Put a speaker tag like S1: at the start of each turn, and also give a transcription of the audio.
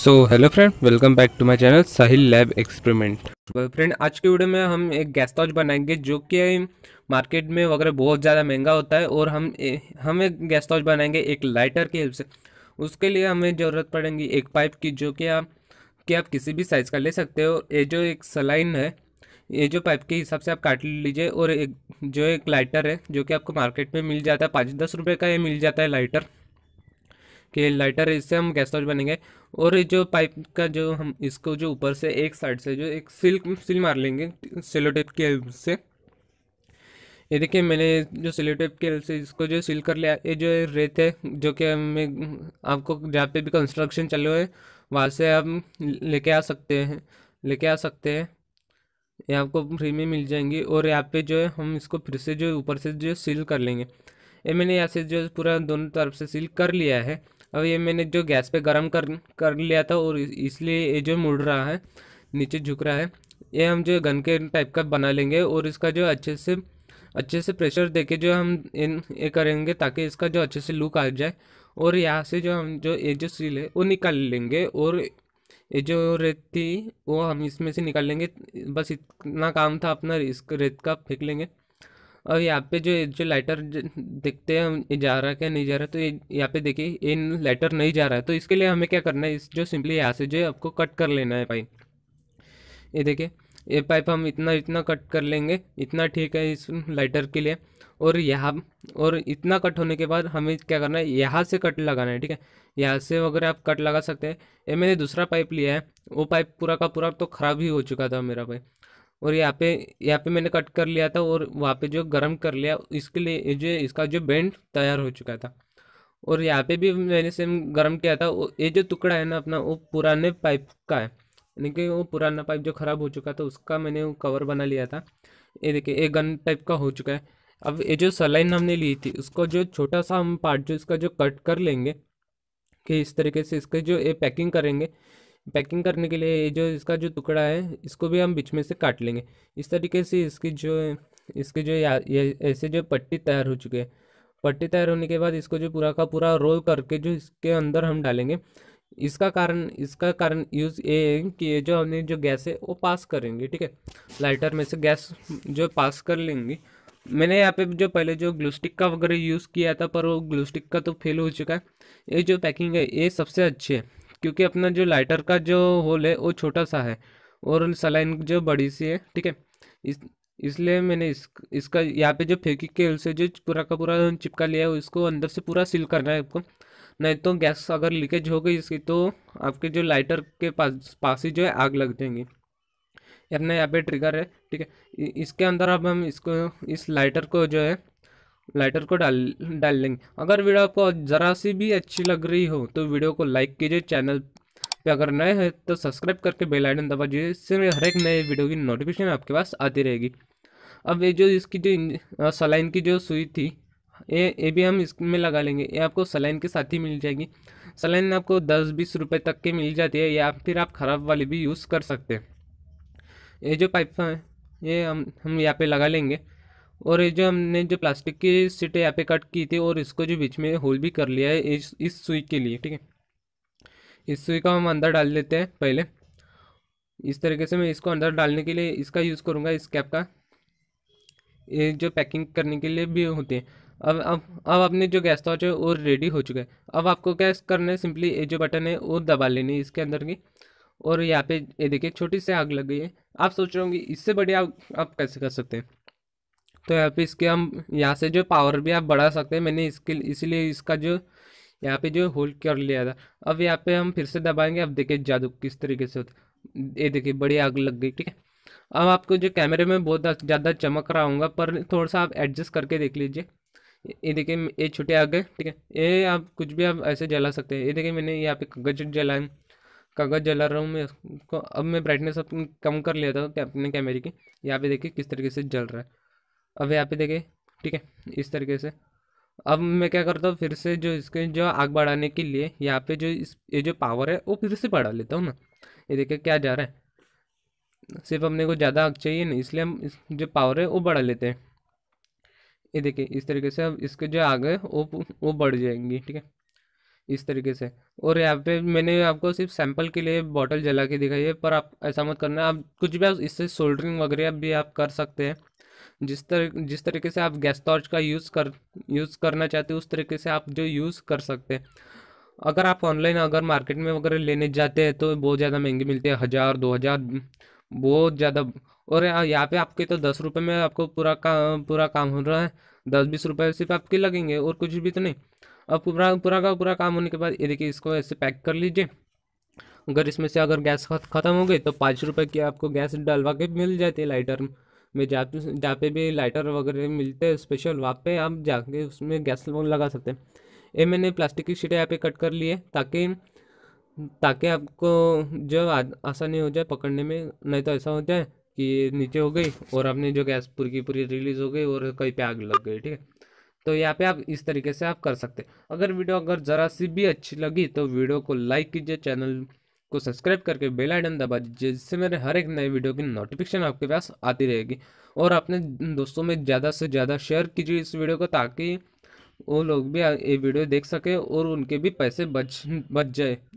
S1: so hello friend welcome back to my channel Sahil lab experiment friend आज के video में हम एक गेस्ट हाउस बनाएंगे जो कि मार्केट में वगैरह बहुत ज़्यादा महंगा होता है और हम हम एक गेस्ट हाउस बनाएंगे एक लाइटर की हेल्प से उसके लिए हमें ज़रूरत पड़ेगी एक पाइप की जो कि आप कि आप किसी भी साइज़ का ले सकते हो ये जो एक सलाइन है ये जो पाइप के हिसाब से आप काट लीजिए और एक जो एक लाइटर है जो कि आपको मार्केट में मिल जाता है पाँच दस रुपये का ये मिल जाता है लाइटर कि लाइटर इससे हम गैस टॉर्च बनेंगे और जो पाइप का जो हम इसको जो ऊपर से एक साइड से जो एक सिल्क सिल मार लेंगे सेलो टेप के हेल्प से ये देखिए मैंने जो सिलोटेप टेप के हेल्प से इसको जो सील कर लिया ये जो रेत है जो कि हमें आपको जहाँ पे भी कंस्ट्रक्शन रहा है वहाँ से आप लेके आ सकते हैं लेके आ सकते हैं ये आपको फ्री में मिल जाएंगी और यहाँ पे जो है हम इसको फिर से जो ऊपर से जो सील कर लेंगे ये मैंने यहाँ से जो पूरा दोनों तरफ से सील कर लिया है अब ये मैंने जो गैस पे गर्म कर कर लिया था और इसलिए ये जो मुड़ रहा है नीचे झुक रहा है ये हम जो गन के टाइप का बना लेंगे और इसका जो अच्छे से अच्छे से प्रेशर देके जो हम इन ये करेंगे ताकि इसका जो अच्छे से लुक आ जाए और यहाँ से जो हम जो ये जो सील है वो निकाल लेंगे और ये जो रेत थी वो हम इसमें से निकाल लेंगे बस इतना काम था अपना इस रेत का फेंक लेंगे और यहाँ पे जो जो लाइटर देखते हैं हम जा रहा है क्या नहीं जा रहा तो ये यहाँ पे देखिए इन लाइटर नहीं जा रहा है तो इसके लिए हमें क्या करना है इस जो सिंपली यहाँ से जो है आपको कट कर लेना है पाइप ये देखिए ये पाइप हम इतना इतना कट कर लेंगे इतना ठीक है इस लाइटर के लिए और यहाँ और इतना कट होने के बाद हमें क्या करना है यहाँ से कट लगाना है ठीक है यहाँ से वगैरह आप कट लगा सकते हैं ये मैंने दूसरा पाइप लिया है वो पाइप पूरा का पूरा तो ख़राब ही हो चुका था मेरा पाइप और यहाँ पे यहाँ पे मैंने कट कर लिया था और वहाँ पे जो गर्म कर लिया इसके लिए जो इसका जो बैंड तैयार हो चुका था और यहाँ पे भी मैंने सेम गर्म किया था ये जो टुकड़ा है ना अपना वो पुराने पाइप का है यानी कि वो पुराना पाइप जो ख़राब हो चुका था उसका मैंने वो कवर बना लिया था ये देखिए ये गन टाइप का हो चुका है अब ये जो सलाइन हमने ली थी उसको जो छोटा सा हम पार्ट जो इसका जो कट कर लेंगे कि इस तरीके से इसके जो ये पैकिंग करेंगे पैकिंग करने के लिए जो इसका जो टुकड़ा है इसको भी हम बीच में से काट लेंगे इस तरीके से इसकी जो इसके जो ऐसे जो पट्टी तैयार हो चुके हैं पट्टी तैयार होने के बाद इसको जो पूरा का पूरा रोल करके जो इसके अंदर हम डालेंगे इसका कारण इसका कारण यूज़ ये है कि ये जो हमने जो गैस है वो पास करेंगे ठीक है लाइटर में से गैस जो पास कर लेंगे मैंने यहाँ पे जो पहले जो ग्लूस्टिक का वगैरह यूज़ किया था पर वो ग्लूस्टिक का तो फेल हो चुका है ये जो पैकिंग है ये सबसे अच्छी है क्योंकि अपना जो लाइटर का जो होल है वो छोटा सा है और सलाइन जो बड़ी सी है ठीक है इस इसलिए मैंने इस इसका यहाँ पे जो फेंकी के होल से जो पूरा का पूरा चिपका लिया है उसको अंदर से पूरा सील करना है आपको नहीं तो गैस अगर लीकेज हो गई इसकी तो आपके जो लाइटर के पास पास ही जो है आग लग जाएंगी अपना यहाँ पे ट्रिगर है ठीक है इसके अंदर अब हम इसको इस लाइटर को जो है लाइटर को डाल डाल लेंगे अगर वीडियो आपको ज़रा सी भी अच्छी लग रही हो तो वीडियो को लाइक कीजिए चैनल पे अगर नए हैं तो सब्सक्राइब करके बेल आइकन दबा दीजिए इससे हर एक नए वीडियो की नोटिफिकेशन आपके पास आती रहेगी अब ये जो इसकी जो सलाइन की जो सुई थी ये ये भी हम इसमें लगा लेंगे ये आपको सलाइन के साथ ही मिल जाएगी सलाइन आपको दस बीस रुपये तक की मिल जाती है या फिर आप ख़राब वाली भी यूज़ कर सकते हैं ये जो पाइप है ये हम हम यहाँ पे लगा लेंगे और ये जो हमने जो प्लास्टिक की सीट यहाँ पे कट की थी और इसको जो बीच में होल भी कर लिया है इस इस सुई के लिए ठीक है इस सुई का हम अंदर डाल लेते हैं पहले इस तरीके से मैं इसको अंदर डालने के लिए इसका यूज़ करूँगा इस कैप का ये जो पैकिंग करने के लिए भी होते हैं अब अब अब अपने जो गैस टॉर्च है वो रेडी हो चुका है अब आपको क्या करना है सिंपली ये जो बटन है वो दबा लेनी है इसके अंदर की और यहाँ पे ये देखिए छोटी सी आग लग गई है आप सोच रहे होंगे इससे बड़ी आग आप कैसे कर सकते हैं तो यहाँ पे इसके हम यहाँ से जो पावर भी आप बढ़ा सकते हैं मैंने इसके इसीलिए इसका जो यहाँ पे जो होल्ड कर लिया था अब यहाँ पे हम फिर से दबाएंगे अब देखिए जादू किस तरीके से होता ये देखिए बड़ी आग लग गई ठीक है अब आपको जो कैमरे में बहुत ज़्यादा चमक रहा होगा पर थोड़ा सा आप एडजस्ट करके देख लीजिए ये देखिए ये छोटे आग गए ठीक है ये आप कुछ भी आप ऐसे जला सकते हैं ये देखिए मैंने यहाँ पे कागज जलाए कागज जला रहा हूँ मैं उसको अब मैं ब्राइटनेस कम कर लिया था अपने कैमरे की यहाँ पे देखिए किस तरीके से जल रहा है अब यहाँ पे देखें ठीक है इस तरीके से अब मैं क्या करता हूँ फिर से जो इसके जो आग बढ़ाने के लिए यहाँ पे जो इस ये जो पावर है वो फिर से बढ़ा लेता हूँ ना ये देखिए क्या जा रहा है सिर्फ अपने को ज़्यादा आग चाहिए ना इसलिए हम इस जो पावर है वो बढ़ा लेते हैं ये देखिए इस तरीके से अब इसके जो आग है वो वो बढ़ जाएंगी ठीक है इस तरीके से और यहाँ पे मैंने आपको सिर्फ सैंपल के लिए बॉटल जला के दिखाई है पर आप ऐसा मत करना आप कुछ भी आप इससे सोल्डरिंग वगैरह भी आप कर सकते हैं जिस तरह जिस तरीके से आप गैस टॉर्च का यूज़ कर यूज़ करना चाहते हो उस तरीके से आप जो यूज़ कर सकते हैं अगर आप ऑनलाइन अगर मार्केट में वगैरह लेने जाते हैं तो बहुत ज़्यादा महंगी मिलती है हज़ार दो हज़ार बहुत ज़्यादा और यहाँ पे आपके तो दस रुपये में आपको पूरा का पूरा काम हो रहा है दस बीस रुपये सिर्फ आपके लगेंगे और कुछ भी तो नहीं अब पूरा पूरा का पूरा काम होने के बाद ये देखिए इसको ऐसे पैक कर लीजिए अगर इसमें से अगर गैस ख़त्म हो गई तो पाँच रुपये की आपको गैस डलवा के मिल जाती है लाइटर में में जाते जहाँ पे भी लाइटर वगैरह मिलते हैं स्पेशल वहाँ पे आप जाके उसमें गैस लगा सकते हैं ये मैंने प्लास्टिक की शीटें यहाँ पे कट कर लिए ताकि ताकि आपको जो आसानी हो जाए पकड़ने में नहीं तो ऐसा हो जाए कि नीचे हो गई और आपने जो गैस पूरी की पूरी रिलीज़ हो गई और कहीं पे आग लग गई ठीक है तो यहाँ पे आप इस तरीके से आप कर सकते हैं अगर वीडियो अगर ज़रा सी भी अच्छी लगी तो वीडियो को लाइक कीजिए चैनल को सब्सक्राइब करके बेल आइकन दबा दीजिए जिससे मेरे हर एक नए वीडियो की नोटिफिकेशन आपके पास आती रहेगी और अपने दोस्तों में ज़्यादा से ज़्यादा शेयर कीजिए इस वीडियो को ताकि वो लोग भी ये वीडियो देख सकें और उनके भी पैसे बच बच जाए